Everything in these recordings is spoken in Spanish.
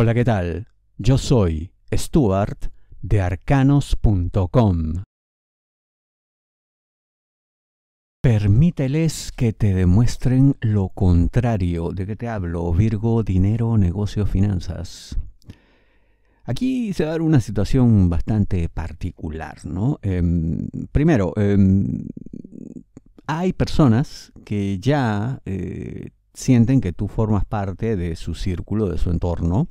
Hola, ¿qué tal? Yo soy Stuart de arcanos.com. Permíteles que te demuestren lo contrario. ¿De qué te hablo? Virgo, dinero, negocio, finanzas. Aquí se va a dar una situación bastante particular, ¿no? Em, primero, em, hay personas que ya eh, sienten que tú formas parte de su círculo, de su entorno,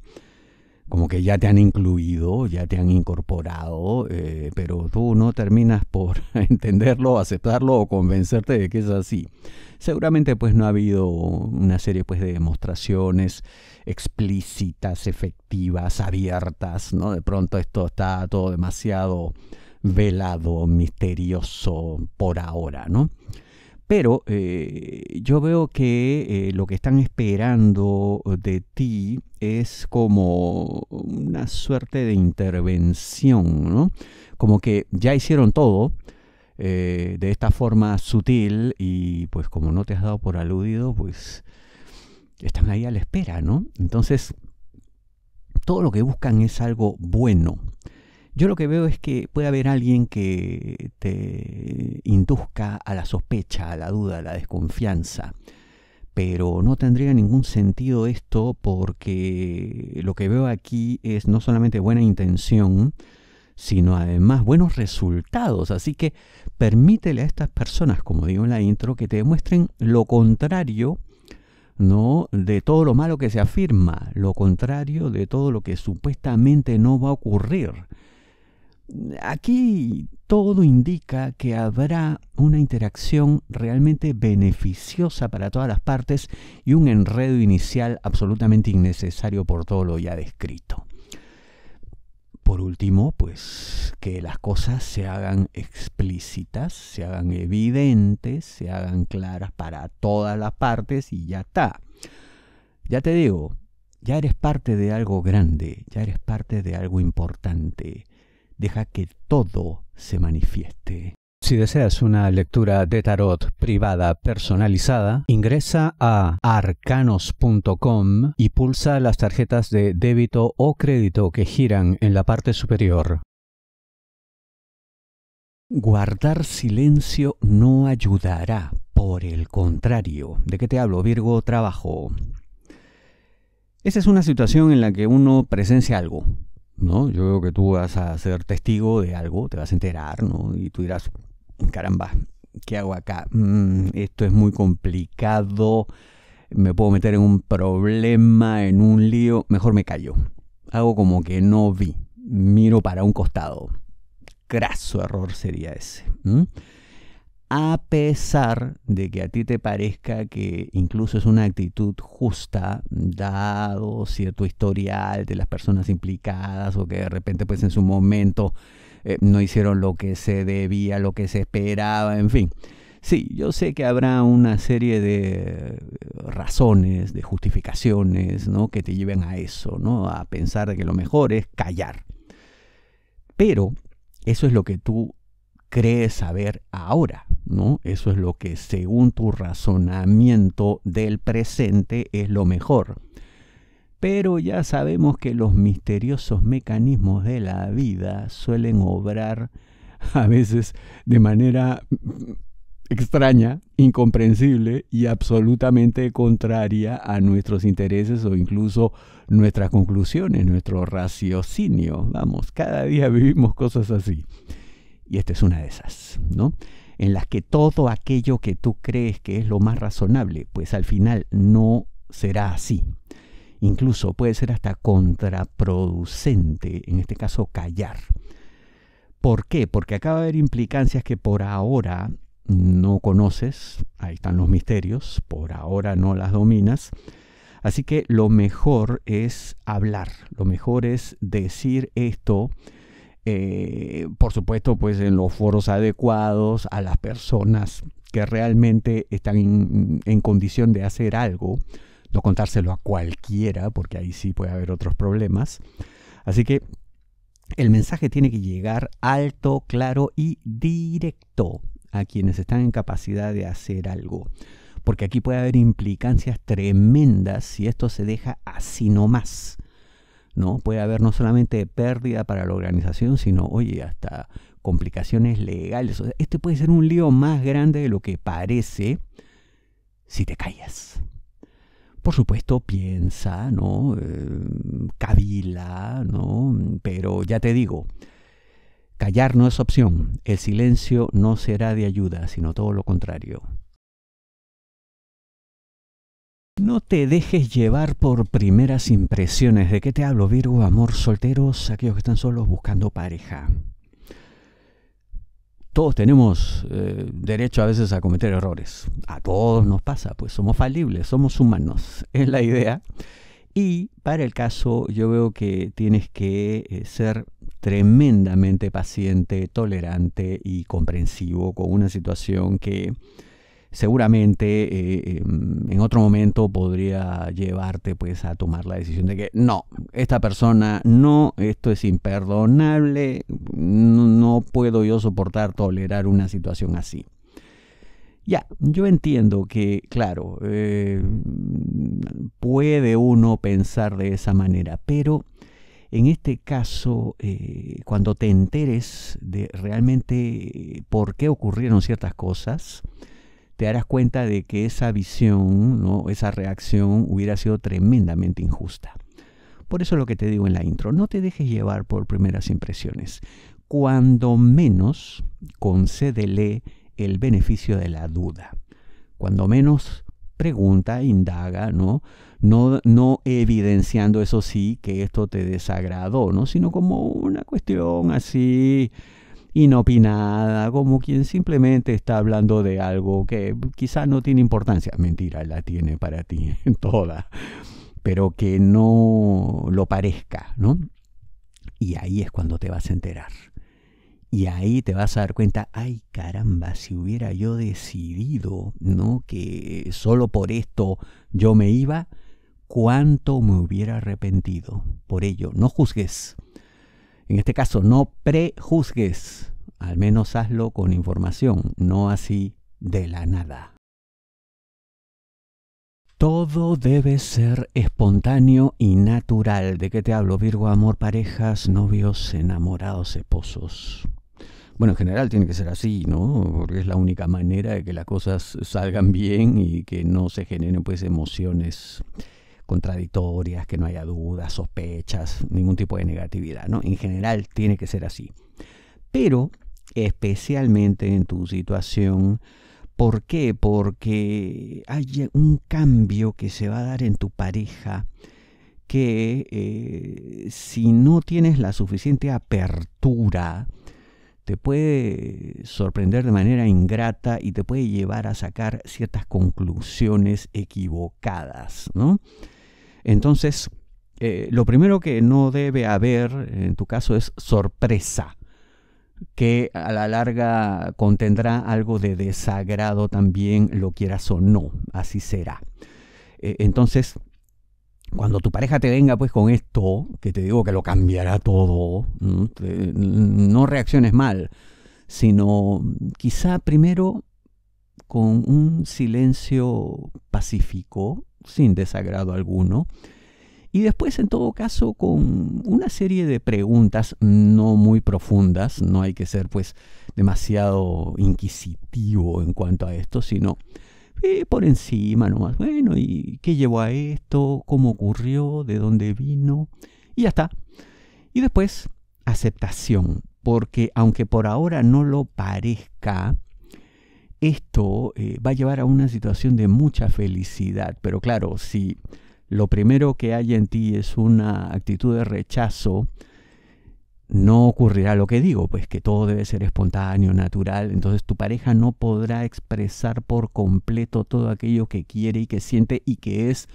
como que ya te han incluido, ya te han incorporado, eh, pero tú no terminas por entenderlo, aceptarlo o convencerte de que es así. Seguramente pues no ha habido una serie pues de demostraciones explícitas, efectivas, abiertas, ¿no? De pronto esto está todo demasiado velado, misterioso por ahora, ¿no? Pero eh, yo veo que eh, lo que están esperando de ti es como una suerte de intervención, ¿no? Como que ya hicieron todo eh, de esta forma sutil y pues como no te has dado por aludido, pues están ahí a la espera, ¿no? Entonces, todo lo que buscan es algo bueno, yo lo que veo es que puede haber alguien que te induzca a la sospecha, a la duda, a la desconfianza. Pero no tendría ningún sentido esto porque lo que veo aquí es no solamente buena intención, sino además buenos resultados. Así que permítele a estas personas, como digo en la intro, que te demuestren lo contrario ¿no? de todo lo malo que se afirma, lo contrario de todo lo que supuestamente no va a ocurrir. Aquí todo indica que habrá una interacción realmente beneficiosa para todas las partes y un enredo inicial absolutamente innecesario por todo lo ya descrito. Por último, pues que las cosas se hagan explícitas, se hagan evidentes, se hagan claras para todas las partes y ya está. Ya te digo, ya eres parte de algo grande, ya eres parte de algo importante deja que todo se manifieste. Si deseas una lectura de tarot privada personalizada, ingresa a arcanos.com y pulsa las tarjetas de débito o crédito que giran en la parte superior. Guardar silencio no ayudará, por el contrario. ¿De qué te hablo, Virgo? Trabajo. Esa es una situación en la que uno presencia algo, ¿no? Yo creo que tú vas a ser testigo de algo, te vas a enterar, ¿no? Y tú dirás, caramba, ¿qué hago acá? Mm, esto es muy complicado, me puedo meter en un problema, en un lío, mejor me callo. Hago como que no vi, miro para un costado. Graso error sería ese a pesar de que a ti te parezca que incluso es una actitud justa, dado cierto historial de las personas implicadas o que de repente pues en su momento eh, no hicieron lo que se debía, lo que se esperaba, en fin. Sí, yo sé que habrá una serie de razones, de justificaciones, ¿no? Que te lleven a eso, ¿no? A pensar que lo mejor es callar. Pero eso es lo que tú crees saber ahora, ¿no? Eso es lo que según tu razonamiento del presente es lo mejor. Pero ya sabemos que los misteriosos mecanismos de la vida suelen obrar a veces de manera extraña, incomprensible y absolutamente contraria a nuestros intereses o incluso nuestras conclusiones, nuestro raciocinio. Vamos, cada día vivimos cosas así y esta es una de esas, ¿no? En las que todo aquello que tú crees que es lo más razonable, pues al final no será así. Incluso puede ser hasta contraproducente, en este caso callar. ¿Por qué? Porque acaba de haber implicancias que por ahora no conoces, ahí están los misterios, por ahora no las dominas. Así que lo mejor es hablar, lo mejor es decir esto eh, por supuesto, pues en los foros adecuados a las personas que realmente están en, en condición de hacer algo, no contárselo a cualquiera, porque ahí sí puede haber otros problemas. Así que el mensaje tiene que llegar alto, claro y directo a quienes están en capacidad de hacer algo. Porque aquí puede haber implicancias tremendas si esto se deja así nomás. Puede haber no solamente pérdida para la organización, sino, oye, hasta complicaciones legales. este puede ser un lío más grande de lo que parece si te callas. Por supuesto, piensa, ¿no? Eh, cavila, ¿no? Pero ya te digo, callar no es opción. El silencio no será de ayuda, sino todo lo contrario. No te dejes llevar por primeras impresiones. ¿De qué te hablo, Virgo? Amor, solteros, aquellos que están solos buscando pareja. Todos tenemos eh, derecho a veces a cometer errores. A todos nos pasa, pues somos falibles, somos humanos. Es la idea. Y para el caso yo veo que tienes que eh, ser tremendamente paciente, tolerante y comprensivo con una situación que seguramente eh, em, en otro momento podría llevarte pues a tomar la decisión de que no, esta persona no, esto es imperdonable, no, puedo yo soportar, tolerar una situación así. Ya, yo entiendo que, claro, eh, puede uno pensar de esa manera, pero en este caso, eh, cuando te enteres de realmente por qué ocurrieron ciertas cosas, te darás cuenta de que esa visión, ¿no? esa reacción hubiera sido tremendamente injusta. Por eso lo que te digo en la intro, no te dejes llevar por primeras impresiones. Cuando menos, concédele el beneficio de la duda. Cuando menos, pregunta, indaga, ¿no? No, no evidenciando eso sí que esto te desagradó, ¿no? Sino como una cuestión así, inopinada, como quien simplemente está hablando de algo que quizá no tiene importancia. Mentira, la tiene para ti, en toda. Pero que no lo parezca, ¿no? Y ahí es cuando te vas a enterar. Y ahí te vas a dar cuenta, ay caramba, si hubiera yo decidido, ¿no? Que solo por esto yo me iba, cuánto me hubiera arrepentido. Por ello, no juzgues. En este caso, no prejuzgues, al menos hazlo con información, no así de la nada. Todo debe ser espontáneo y natural. ¿De qué te hablo, Virgo? Amor, parejas, novios, enamorados, esposos. Bueno, en general tiene que ser así, ¿no? Porque es la única manera de que las cosas salgan bien y que no se generen pues emociones contradictorias, que no haya dudas, sospechas, ningún tipo de negatividad, ¿no? En general tiene que ser así. Pero especialmente en tu situación, ¿por qué? Porque hay un cambio que se va a dar en tu pareja que eh, si no tienes la suficiente apertura, te puede sorprender de manera ingrata y te puede llevar a sacar ciertas conclusiones equivocadas, ¿no? Entonces, eh, lo primero que no debe haber en tu caso es sorpresa, que a la larga contendrá algo de desagrado también, lo quieras o no, así será. E, entonces, cuando tu pareja te venga pues con esto, que te digo que lo cambiará todo, no reacciones mal, sino quizá primero con un silencio pacífico, sin desagrado alguno. Y después, en todo caso, con una serie de preguntas no muy profundas, no hay que ser pues demasiado inquisitivo en cuanto a esto, sino eh, por encima nomás. Bueno, ¿y qué llevó a esto? ¿Cómo ocurrió? ¿De dónde vino? Y ya está. Y después, aceptación, porque aunque por ahora no lo parezca, esto eh, va a llevar a una situación de mucha felicidad. Pero claro, si lo primero que hay en ti es una actitud de rechazo, no ocurrirá lo que digo, pues que todo debe ser espontáneo, natural, entonces tu pareja no podrá expresar por completo todo aquello que quiere y que siente y que es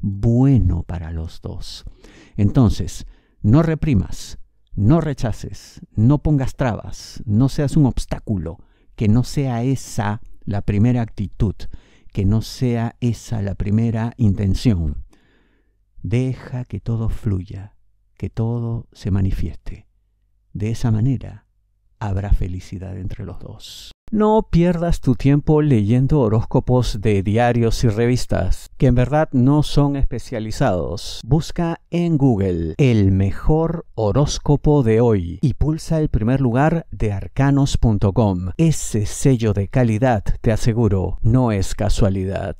bueno para los dos. Entonces, no reprimas, no rechaces, no pongas trabas, no seas un obstáculo, que no sea esa la primera actitud, que no sea esa la primera intención. Deja que todo fluya, que todo se manifieste. De esa manera habrá felicidad entre los dos. No pierdas tu tiempo leyendo horóscopos de diarios y revistas, que en verdad no son especializados. Busca en Google el mejor horóscopo de hoy y pulsa el primer lugar de arcanos.com. Ese sello de calidad, te aseguro, no es casualidad.